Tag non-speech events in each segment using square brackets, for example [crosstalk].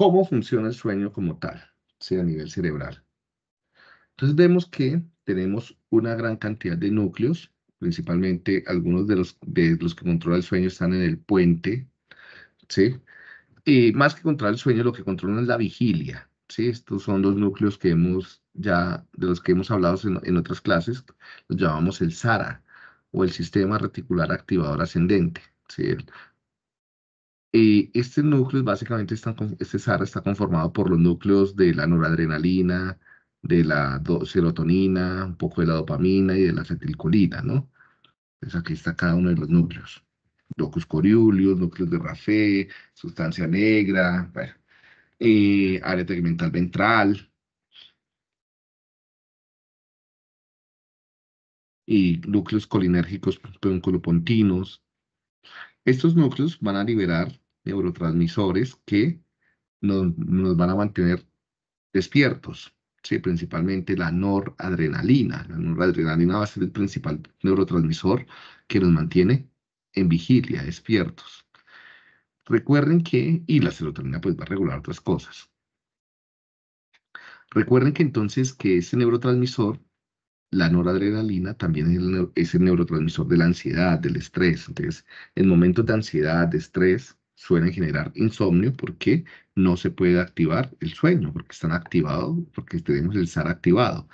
cómo funciona el sueño como tal, sea a nivel cerebral. Entonces vemos que tenemos una gran cantidad de núcleos, principalmente algunos de los, que controla el sueño están en el puente, ¿sí? Y más que controlar el sueño, lo que controlan es la vigilia, ¿sí? Estos son los núcleos que hemos ya, de los que hemos hablado en, otras clases, los llamamos el SARA, o el sistema reticular activador ascendente, ¿sí? Eh, este núcleo básicamente está, este SAR está conformado por los núcleos de la noradrenalina, de la serotonina, un poco de la dopamina y de la acetilcolina, ¿no? Entonces aquí está cada uno de los núcleos. Locus coriulius, núcleos de Rafe, sustancia negra, eh, área tegmental ventral. Y núcleos colinérgicos pontinos. Estos núcleos van a liberar neurotransmisores que nos, van a mantener despiertos, ¿sí? principalmente la noradrenalina. La noradrenalina va a ser el principal neurotransmisor que nos mantiene en vigilia, despiertos. Recuerden que, y la serotonina pues va a regular otras cosas. Recuerden que entonces que ese neurotransmisor la noradrenalina también es el neurotransmisor de la ansiedad, del estrés. Entonces, en momentos de ansiedad, de estrés, suelen generar insomnio porque no se puede activar el sueño, porque están activados, porque tenemos el SAR activado.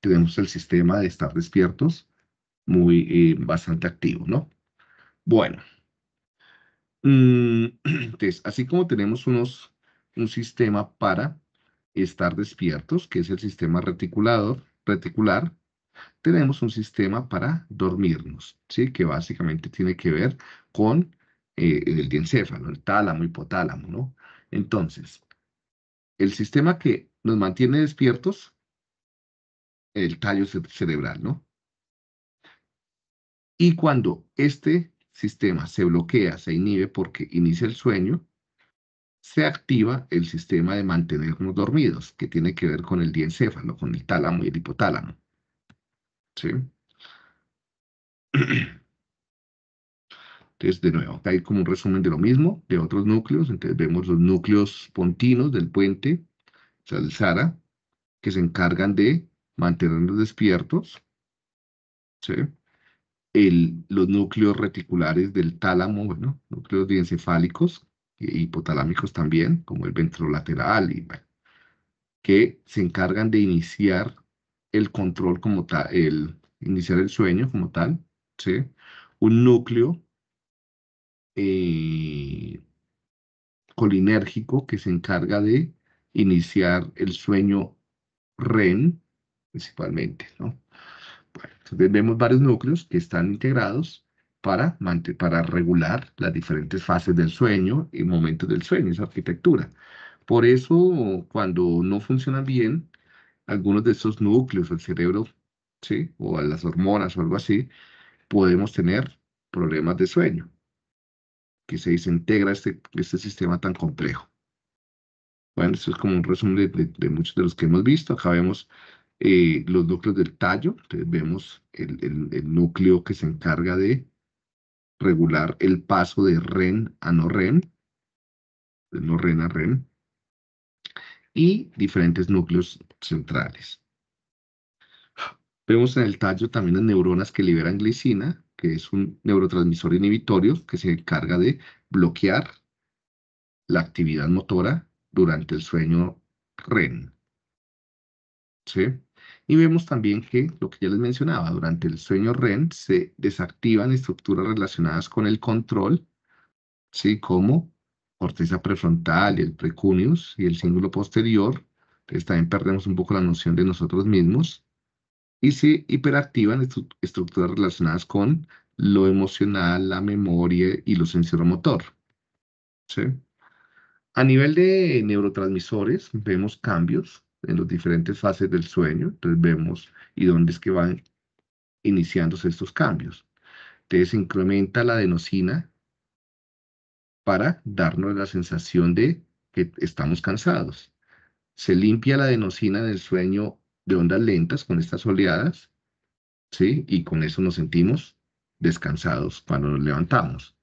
Tenemos el sistema de estar despiertos muy eh, bastante activo, ¿no? Bueno. Mm, [clears throat] entonces, así como tenemos unos, un sistema para estar despiertos, que es el sistema reticular, tenemos un sistema para dormirnos, ¿sí? que básicamente tiene que ver con eh, el diencéfalo, el tálamo, hipotálamo. ¿no? Entonces, el sistema que nos mantiene despiertos, el tallo cerebral, ¿no? Y cuando este sistema se bloquea, se inhibe porque inicia el sueño, se activa el sistema de mantenernos dormidos, que tiene que ver con el diencéfalo, con el tálamo y el hipotálamo. [clears throat] Entonces, de nuevo, hay como un resumen de lo mismo, de otros núcleos. Entonces, vemos los núcleos pontinos del puente, o sea SARA, que se encargan de mantenernos despiertos. los núcleos reticulares del tálamo, bueno, núcleos diencefálicos e hipotalámicos también, como el ventrolateral, y, que se encargan de iniciar el control como tal, el iniciar el sueño como tal, ¿sí? Un núcleo eh, colinérgico que se encarga de iniciar el sueño REM principalmente, ¿no? entonces vemos varios núcleos que están integrados para, para regular las diferentes fases del sueño y momentos del sueño, esa arquitectura. Por eso, cuando no funciona bien, algunos de esos núcleos del cerebro, ¿sí? O a las hormonas o algo así, podemos tener problemas de sueño, que se desintegra este, este sistema tan complejo. Bueno, eso es como un resumen de, muchos de los que hemos visto. Acá vemos eh, los núcleos del tallo, entonces vemos el, el, el núcleo que se encarga de regular el paso de REN a no REN, de no REN a REN y diferentes núcleos centrales. Vemos en el tallo también las neuronas que liberan glicina, que es un neurotransmisor inhibitorio que se encarga de bloquear la actividad motora durante el sueño REN. ¿Sí? Y vemos también que, lo que ya les mencionaba, durante el sueño REN se desactivan estructuras relacionadas con el control, ¿sí? como corteza prefrontal y el precuneus y el cíngulo posterior, entonces también perdemos un poco la noción de nosotros mismos y se hiperactivan estructuras relacionadas con lo emocional, la memoria y lo sensoromotor. ¿sí? A nivel de neurotransmisores, vemos cambios en las diferentes fases del sueño, entonces vemos y dónde es que van iniciándose estos cambios. Entonces incrementa la adenosina para darnos la sensación de que estamos cansados. Se limpia la adenosina del sueño de ondas lentas con estas oleadas, ¿sí? Y con eso nos sentimos descansados cuando nos levantamos.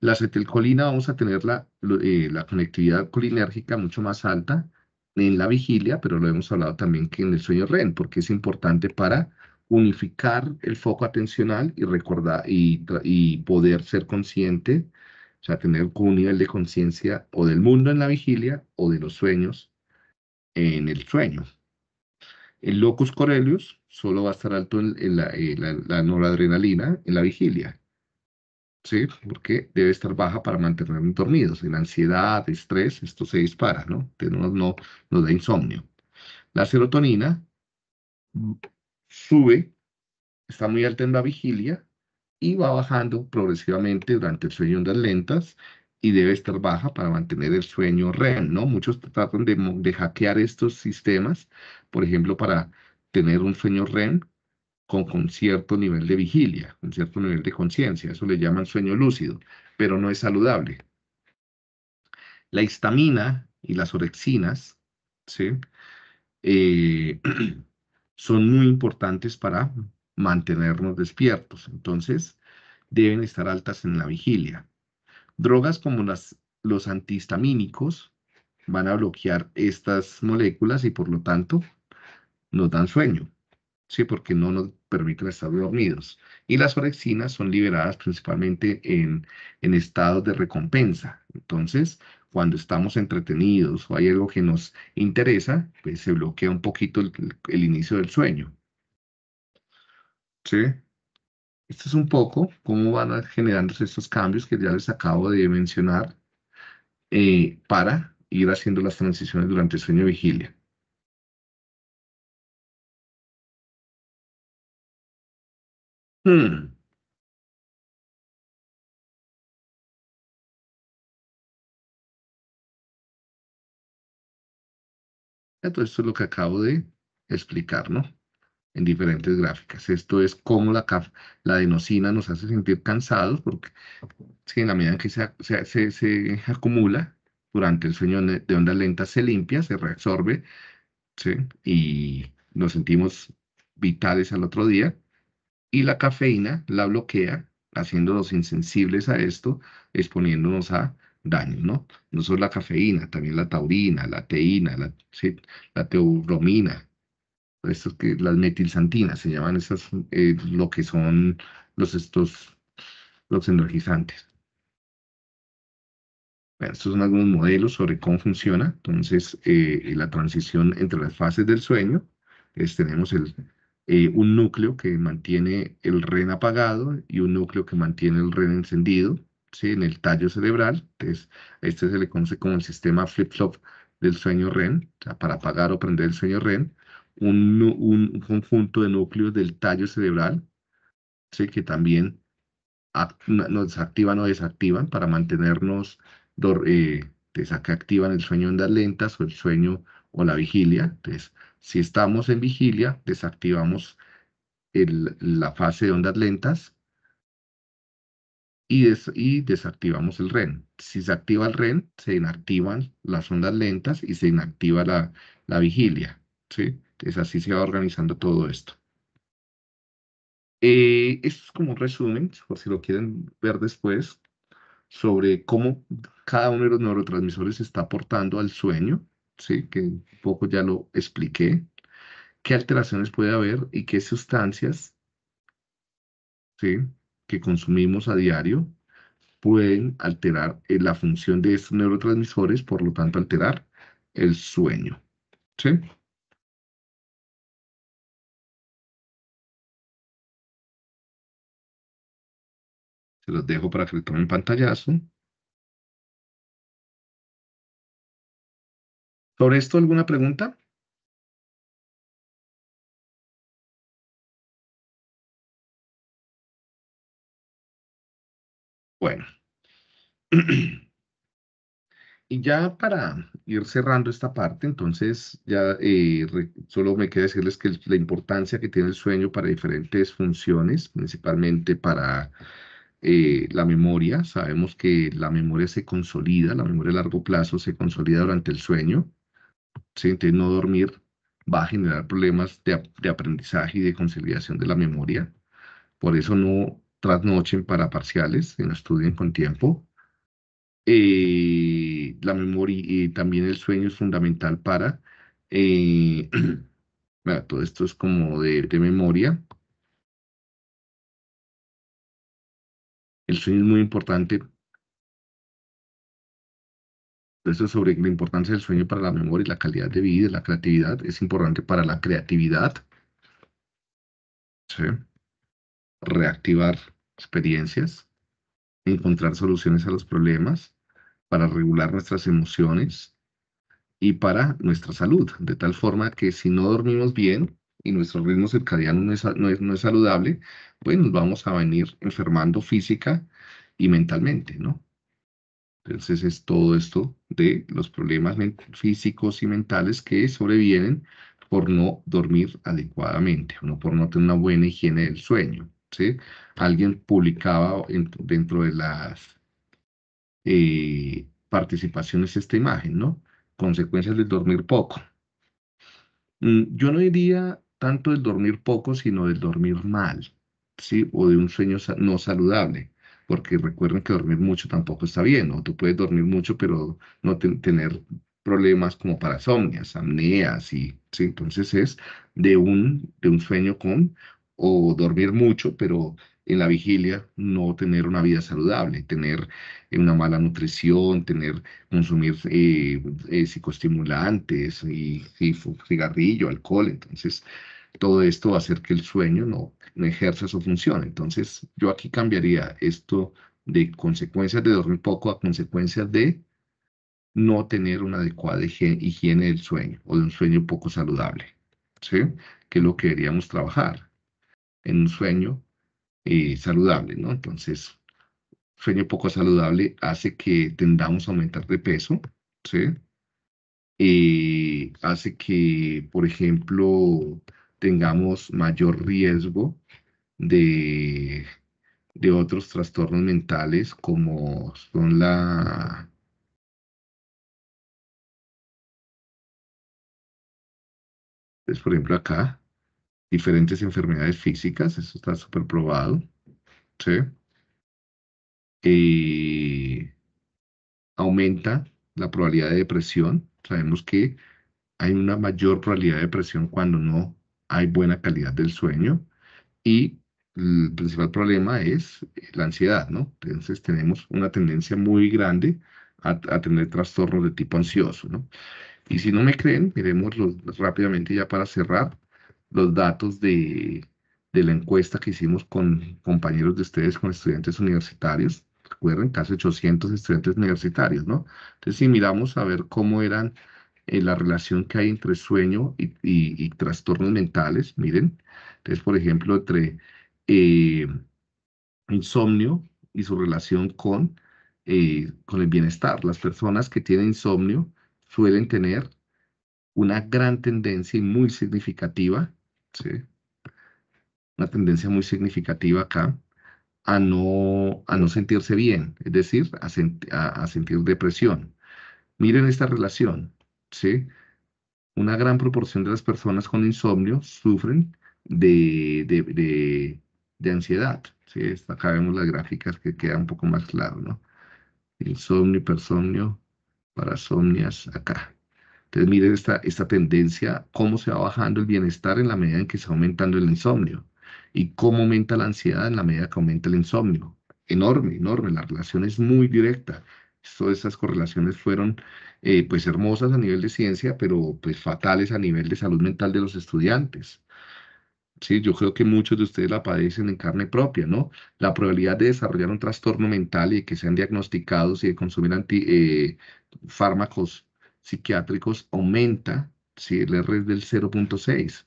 La acetilcolina vamos a tener la, eh, la conectividad colinérgica mucho más alta en la vigilia, pero lo hemos hablado también que en el sueño REM, porque es importante para unificar el foco atencional y recordar y, y poder ser consciente, o sea, tener un nivel de conciencia o del mundo en la vigilia o de los sueños en el sueño. El locus coeruleus solo va a estar alto en, eh, la, noradrenalina en la vigilia, ¿sí? Porque debe estar baja para mantenernos dormidos. En ansiedad, estrés, esto se dispara, ¿no? no nos da insomnio. La serotonina sube, está muy alta en la vigilia y va bajando progresivamente durante el sueño ondas lentas y debe estar baja para mantener el sueño REM, ¿no? Muchos tratan de, hackear estos sistemas, por ejemplo, para tener un sueño REM con, con, cierto nivel de vigilia, con cierto nivel de conciencia. Eso le llaman sueño lúcido, pero no es saludable. La histamina y las orexinas, ¿sí? Eh, [clears throat] son muy importantes para mantenernos despiertos. Entonces, deben estar altas en la vigilia. Drogas como los antihistamínicos van a bloquear estas moléculas y por lo tanto nos dan sueño, ¿sí? porque no nos permiten estar dormidos. Y las orexinas son liberadas principalmente en, en estados de recompensa. Entonces, cuando estamos entretenidos o hay algo que nos interesa, pues se bloquea un poquito el, inicio del sueño. ¿Sí? Esto es un poco cómo van generándose estos cambios que ya les acabo de mencionar eh, para ir haciendo las transiciones durante el sueño vigilia. Hmm. Todo esto es lo que acabo de explicar, ¿no? En diferentes gráficas. Esto es cómo la, la adenosina nos hace sentir cansados, porque en la medida en que se, se acumula durante el sueño de onda lenta, se limpia, se reabsorbe, ¿sí? Y nos sentimos vitales al otro día. Y la cafeína la bloquea, haciéndonos insensibles a esto, exponiéndonos a daño, ¿no? No solo la cafeína, también la taurina, la teína, la, teuromina, la que, las metilsantinas, se llaman esas, eh, lo que son los, estos, los energizantes. estos son algunos modelos sobre cómo funciona. Entonces, eh, la transición entre las fases del sueño, es, pues tenemos el, eh, un núcleo que mantiene el REN apagado y un núcleo que mantiene el REN encendido en el tallo cerebral. este se le conoce como el sistema flip-flop del sueño REM, para apagar o prender el sueño REM, un, conjunto de núcleos del tallo cerebral, que también nos activan o desactivan para mantenernos eh, que activan el sueño ondas lentas o el sueño o la vigilia. Entonces, si estamos en vigilia, desactivamos el, la fase de ondas lentas y, desactivamos el REN. Si se activa el REN, se inactivan las ondas lentas y se inactiva la, vigilia. ¿sí? Es así se va organizando todo esto. Eh, esto es como un resumen, por si lo quieren ver después, sobre cómo cada uno de los neurotransmisores está aportando al sueño, ¿sí? que un poco ya lo expliqué, qué alteraciones puede haber y qué sustancias ¿sí? que consumimos a diario pueden alterar eh, la función de estos neurotransmisores, por lo tanto alterar el sueño. Se los dejo para que le tomen pantallazo. ¿Sobre esto alguna pregunta? Bueno. [clears throat] Y ya para ir cerrando esta parte, entonces ya eh, solo me queda decirles que la importancia que tiene el sueño para diferentes funciones, principalmente para eh, la memoria. Sabemos que la memoria se consolida, la memoria a largo plazo se consolida durante el sueño. Si Entonces no dormir va a generar problemas de, de aprendizaje y de consolidación de la memoria. Por eso no trasnochen para parciales, no estudien con tiempo. Eh, la memoria y también el sueño es fundamental para, eh, [clears throat] todo esto es como de, memoria. El sueño es muy importante. Esto es sobre la importancia del sueño para la memoria y la calidad de vida, la creatividad. Es importante para la creatividad. Reactivar experiencias, encontrar soluciones a los problemas, para regular nuestras emociones y para nuestra salud, de tal forma que si no dormimos bien y nuestro ritmo circadiano no es, saludable, pues nos vamos a venir enfermando física y mentalmente, ¿no? Entonces es todo esto de los problemas físicos y mentales que sobrevienen por no dormir adecuadamente, no por no tener una buena higiene del sueño. Alguien publicaba dentro de las eh, participaciones esta imagen, ¿no? Consecuencias del dormir poco. Mm, yo no diría tanto del dormir poco, sino del dormir mal, ¿sí? O de un sueño no saludable, porque recuerden que dormir mucho tampoco está bien, ¿no? tú puedes dormir mucho, pero no tener problemas como parasomnias, amneas y ¿sí? entonces es de un, de un sueño con o dormir mucho, pero en la vigilia no tener una vida saludable, tener eh, una mala nutrición, tener consumir eh, eh psicoestimulantes y, cigarrillo, alcohol. Entonces, todo esto va a hacer que el sueño no, no ejerza su función. Entonces, yo aquí cambiaría esto de consecuencias de dormir poco a consecuencias de no tener una adecuada higiene del sueño o de un sueño poco saludable, ¿sí? Que es lo que deberíamos trabajar en un sueño eh, saludable, ¿no? Entonces, sueño poco saludable hace que tendamos a aumentar de peso, ¿sí? Y eh, hace que, por ejemplo, tengamos mayor riesgo de, otros trastornos mentales como son la... por ejemplo, acá diferentes enfermedades físicas, eso está súper probado. ¿sí? aumenta la probabilidad de depresión. Sabemos que hay una mayor probabilidad de depresión cuando no hay buena calidad del sueño y el principal problema es la ansiedad, ¿no? Entonces tenemos una tendencia muy grande a, tener trastornos de tipo ansioso, ¿no? Y si no me creen, miremos rápidamente ya para cerrar los datos de, la encuesta que hicimos con compañeros de ustedes, con estudiantes universitarios. Recuerden, casi 800 estudiantes universitarios, ¿no? Entonces, si miramos a ver cómo eran eh, la relación que hay entre sueño y, trastornos mentales, miren. Entonces, por ejemplo, entre eh, insomnio y su relación con, eh, con el bienestar. Las personas que tienen insomnio suelen tener una gran tendencia y muy significativa una tendencia muy significativa acá a no, a no sentirse bien, es decir, a, sentir depresión. Miren esta relación, Una gran proporción de las personas con insomnio sufren de, ansiedad, Acá vemos las gráficas que queda un poco más claro, ¿no? Insomnio, hipersomnio, parasomnias, acá, entonces, miren esta, esta tendencia, cómo se va bajando el bienestar en la medida en que se va aumentando el insomnio y cómo aumenta la ansiedad en la medida que aumenta el insomnio. Enorme, enorme, la relación es muy directa. Todas esas correlaciones fueron eh, pues hermosas a nivel de ciencia, pero pues fatales a nivel de salud mental de los estudiantes. Sí, yo creo que muchos de ustedes la padecen en carne propia, ¿no? La probabilidad de desarrollar un trastorno mental y que sean diagnosticados y de consumir eh, fármacos psiquiátricos aumenta, si el R es del 0.6,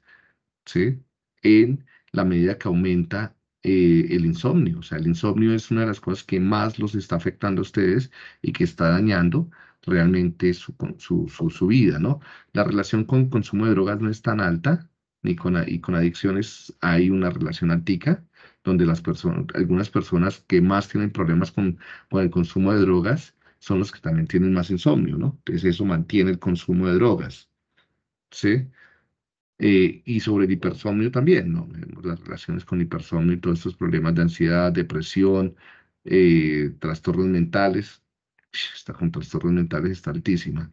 ¿sí? en la medida que aumenta eh, el insomnio. O sea, el insomnio es una de las cosas que más los está afectando a ustedes y que está dañando realmente su, vida, ¿no? La relación con consumo de drogas no es tan alta, ni con, y con adicciones hay una relación antica, donde las personas, algunas personas que más tienen problemas con, con el consumo de drogas son los que también tienen más insomnio, ¿no? Entonces eso mantiene el consumo de drogas, ¿sí? Eh, y sobre el hipersomnio también, ¿no? las relaciones con hipersomnio y todos estos problemas de ansiedad, depresión, eh, trastornos mentales. Está con trastornos mentales está altísima,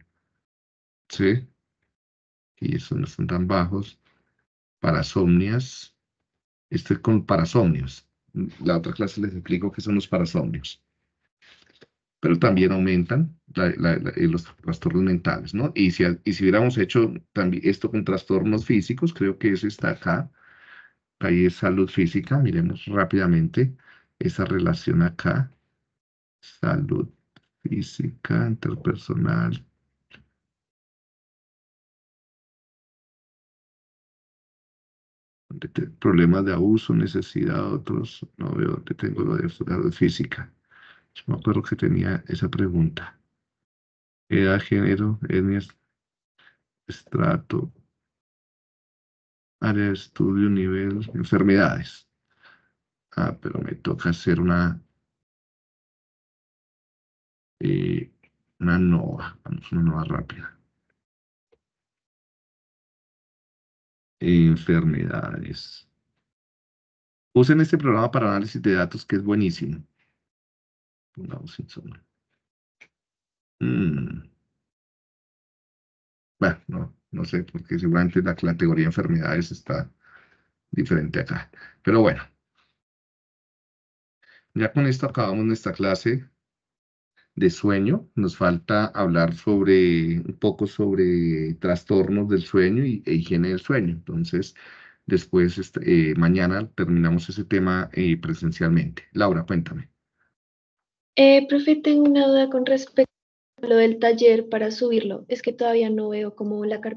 ¿sí? Y esos no son tan bajos. Parasomnias, esto es con parasomnios. La otra clase les explico qué son los parasomnios pero también aumentan eh, los trastornos mentales, ¿no? Y si, y si hubiéramos hecho también esto con trastornos físicos, creo que eso está acá, ahí es salud física, miremos rápidamente esa relación acá, salud física, interpersonal, problemas de abuso, necesidad, otros, no veo, tengo lo de física. Yo me acuerdo que tenía esa pregunta. Edad, género, etnia, estrato, área de estudio, nivel, enfermedades. Ah, pero me toca hacer una eh, una nova, vamos, una nova rápida. Enfermedades. Usen este programa para análisis de datos que es buenísimo. Bueno, mm. no, no sé, porque seguramente la categoría de enfermedades está diferente acá. Pero bueno. Ya con esto acabamos nuestra clase de sueño. Nos falta hablar sobre un poco sobre trastornos del sueño y, e higiene del sueño. Entonces, después, este, eh, mañana terminamos ese tema eh, presencialmente. Laura, cuéntame. Eh, profe, tengo una duda con respecto a lo del taller para subirlo. Es que todavía no veo cómo la carpeta